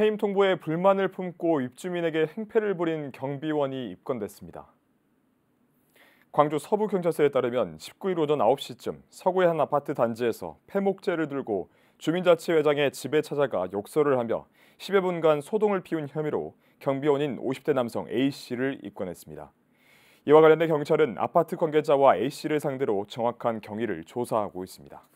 해임 통보에 불만을 품고 입주민에게 행패를 부린 경비원이 입건됐습니다. 광주 서부경찰서에 따르면 19일 오전 9시쯤 서구의 한 아파트 단지에서 폐목재를 들고 주민자치회장의 집에 찾아가 욕설을 하며 10여 분간 소동을 피운 혐의로 경비원인 50대 남성 A씨를 입건했습니다. 이와 관련해 경찰은 아파트 관계자와 A씨를 상대로 정확한 경위를 조사하고 있습니다.